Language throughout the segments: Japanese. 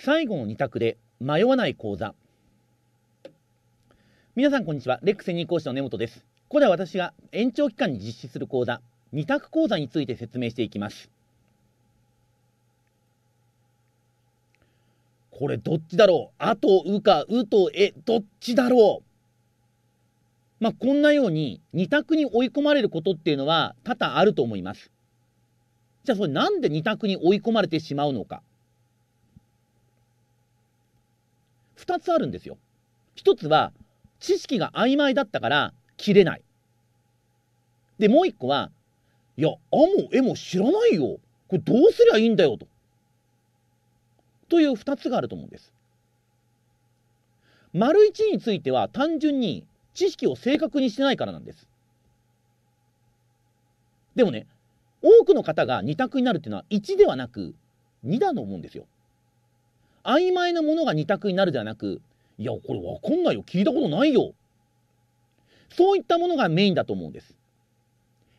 最後の2択で迷わない講座皆さんこんにちはレック専任講師の根本ですこでは私が延長期間に実施する講座2択講座について説明していきますこれどっちだろうあとうかうとえどっちだろうまあ、こんなように2択に追い込まれることっていうのは多々あると思います。じゃあそれなんで2択に追い込まれてしまうのか。2つあるんですよ。1つは、知識が曖昧だったから、切れない。で、もう1個は、いや、あもえも知らないよ。これどうすりゃいいんだよ、と。という2つがあると思うんです。丸1については単純に知識を正確にしてないからなんです。でもね、多くの方が2択になるっていうのは1ではなく2だと思うんですよ。曖昧なものが2択になるではなくいやこれ分かんないよ聞いたことないよそういったものがメインだと思うんです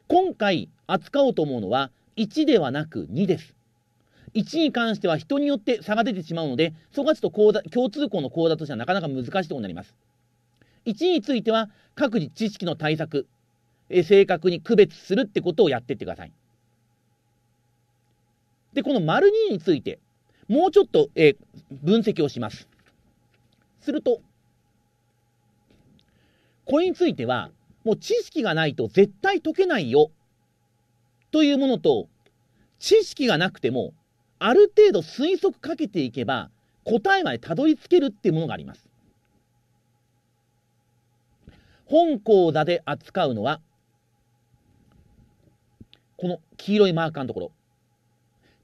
今回扱おうと思うのは1ではなく2です1に関しては人によって差が出てしまうのでそこがちょっと共通項の講座としてはなかなか難しいところになります1については各自知識の対策え正確に区別するってことをやってってくださいでこの丸2についてもうちょっと、え分析をします。すると、これについては、もう知識がないと絶対解けないよというものと、知識がなくても、ある程度推測かけていけば、答えまでたどり着けるっていうものがあります。本講座で扱うのは、この黄色いマーカーのところ、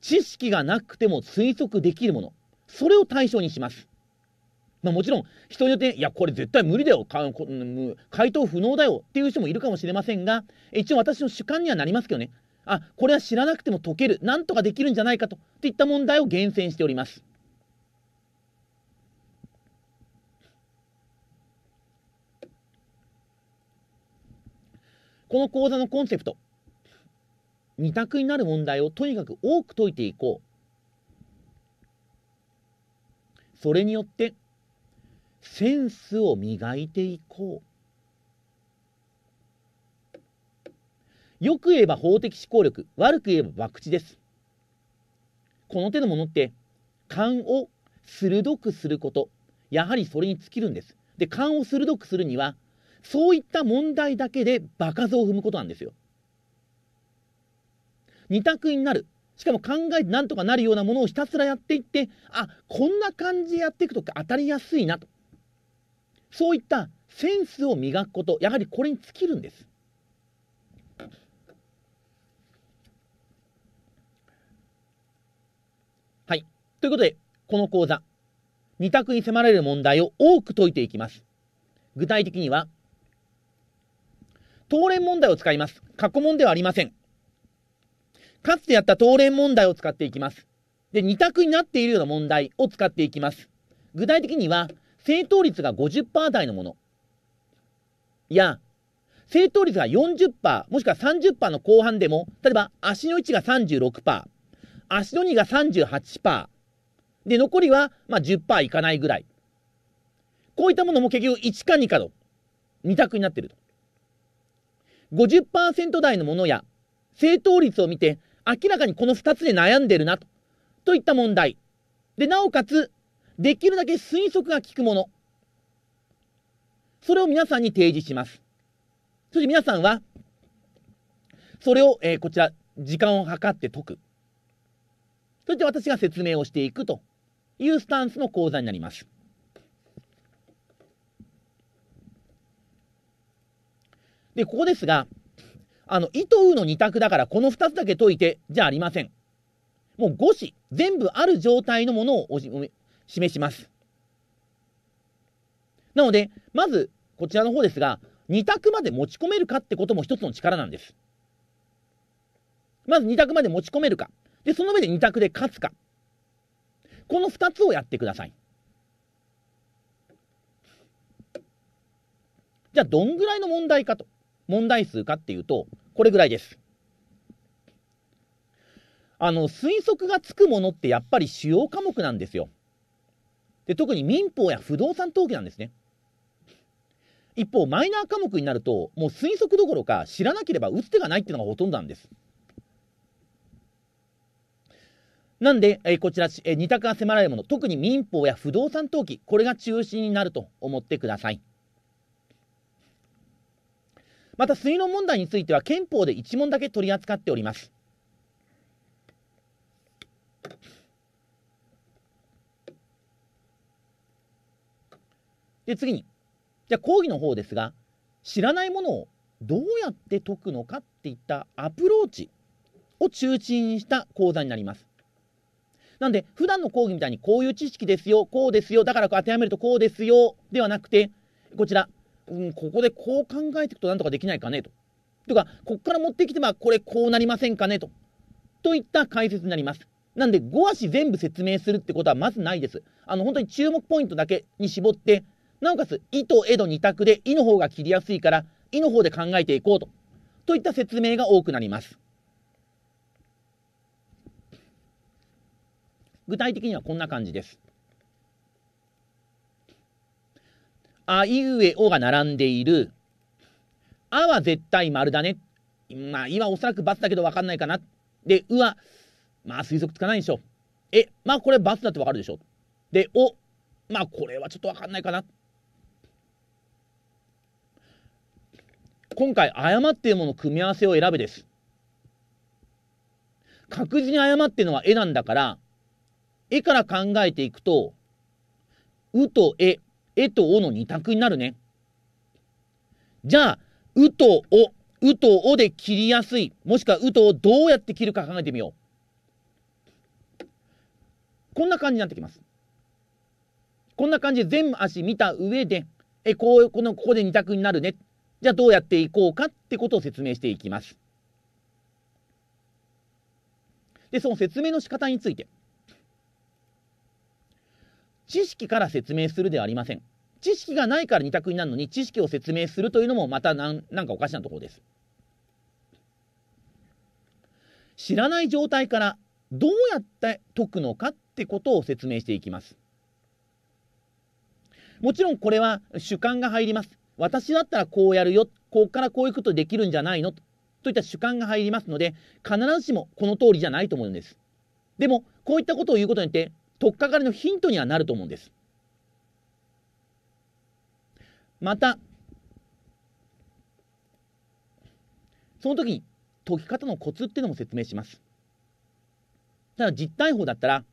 知識がなくても推測できるもの、それを対象にします。まあ、もちろん人によって、いや、これ絶対無理だよ、回答不能だよっていう人もいるかもしれませんが、一応私の主観にはなりますけどね、あ、これは知らなくても解ける、なんとかできるんじゃないかと、といった問題を厳選しております。この講座のコンセプト、二択になる問題をとにかく多く解いていこうそれによってセンスを磨いていこうよく言えば法的思考力悪く言えば博打ですこの手のものって勘を鋭くすることやはりそれに尽きるんですで勘を鋭くするにはそういった問題だけで場数を踏むことなんですよ二択になるしかも考えてなんとかなるようなものをひたすらやっていってあこんな感じでやっていくと当たりやすいなとそういったセンスを磨くことやはりこれに尽きるんです。はい。ということで、この講座、2択に迫られる問題を多く解いていきます。具体的には、当連問題を使います。過去問ではありません。かつてやった当連問題を使っていきます。で、二択になっているような問題を使っていきます。具体的には、正答率が50%台のもの。や、正答率が40%、もしくは30%の後半でも、例えば足の1が36%、足の2が38%、で、残りは、まあ、10%いかないぐらい。こういったものも結局1か2かの二択になっていると。50%台のものや、正答率を見て明らかにこの2つで悩んでるなと、といった問題。で、なおかつ、できるだけ推測が効くもの。それを皆さんに提示します。そして皆さんは、それを、えー、こちら、時間を計って解く。そして私が説明をしていくというスタンスの講座になります。で、ここですが、あの、いとうの2択だからこの2つだけ解いて、じゃありません。もう5子、全部ある状態のものをお示します。なので、まず、こちらの方ですが、2択まで持ち込めるかってことも一つの力なんです。まず2択まで持ち込めるか。で、その上で2択で勝つか。この2つをやってください。じゃあ、どんぐらいの問題かと。問題数かっていうと、これぐらいです。あの、推測がつくものってやっぱり主要科目なんですよ。で、特に民法や不動産登記なんですね。一方、マイナー科目になると、もう推測どころか知らなければ打つ手がないっていうのがほとんどなんです。なんで、えこちら、えー、択が迫られるもの、特に民法や不動産登記、これが中心になると思ってください。また水の問題については憲法で1問だけ取り扱っております。で次にじゃあ講義の方ですが知らないものをどうやって解くのかっていったアプローチを中心にした講座になります。なんで普段の講義みたいにこういう知識ですよこうですよだから当てはめるとこうですよではなくてこちらうん、ここでこう考えていくとなんとかできないかねと。とか、ここから持ってきてばこれこうなりませんかねと。といった解説になります。なんで5足全部説明するってことはまずないです。あの本当に注目ポイントだけに絞って、なおかつ「い」と「え」の2択で「い」の方が切りやすいから「い」の方で考えていこうと。といった説明が多くなります。具体的にはこんな感じです。あいうえおが並んでいる。あは絶対丸だね。まあ、いはおそらく×だけど分かんないかな。で、うは、まあ推測つかないでしょ。え、まあこれ×だって分かるでしょ。で、お、まあこれはちょっと分かんないかな。今回、誤っているもの組み合わせを選べです。確実に誤っているのは絵なんだから、絵から考えていくと、うと絵、えとおの二択になるね。じゃあ、うとお、うとおで切りやすい、もしくはうとをどうやって切るか考えてみよう。こんな感じになってきます。こんな感じで全部足見た上で、え、こう、この、ここで二択になるね。じゃあどうやっていこうかってことを説明していきます。で、その説明の仕方について。知識から説明するではありません。知識がないから2択になるのに知識を説明するというのもまた何かおかしなところです。知らない状態からどうやって解くのかってことを説明していきます。もちろんこれは主観が入ります。私だったらこうやるよ。ここからこういうことできるんじゃないのといった主観が入りますので必ずしもこの通りじゃないと思うんです。でもこういったことを言うことによって取っかかりのヒントにはなると思うんです。また、その時に解き方のコツっていうのも説明します。ただ実体法だったら、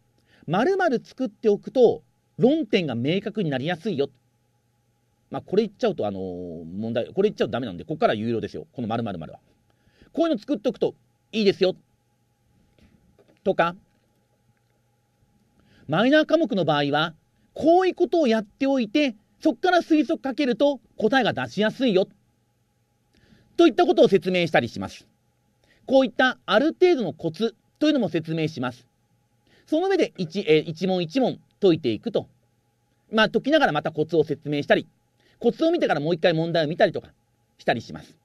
丸々作っておくと論点が明確になりやすいよ。まあ、これ言っちゃうと、あの問題、これ言っちゃうとダメなんで、ここから有料ですよ。この○○○は。こういうの作っておくといいですよ。とか、マイナー科目の場合は、こういうことをやっておいて、そこから推測かけると答えが出しやすいよ。といったことを説明したりします。こういったある程度のコツというのも説明します。その上で一え一問一問解いていくと。まあ解きながらまたコツを説明したり、コツを見てからもう一回問題を見たりとかしたりします。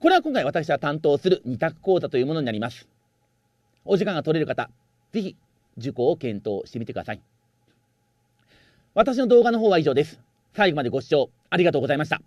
これは今回私が担当する2択講座というものになります。お時間が取れる方、ぜひ受講を検討してみてください。私の動画の方は以上です。最後までご視聴ありがとうございました。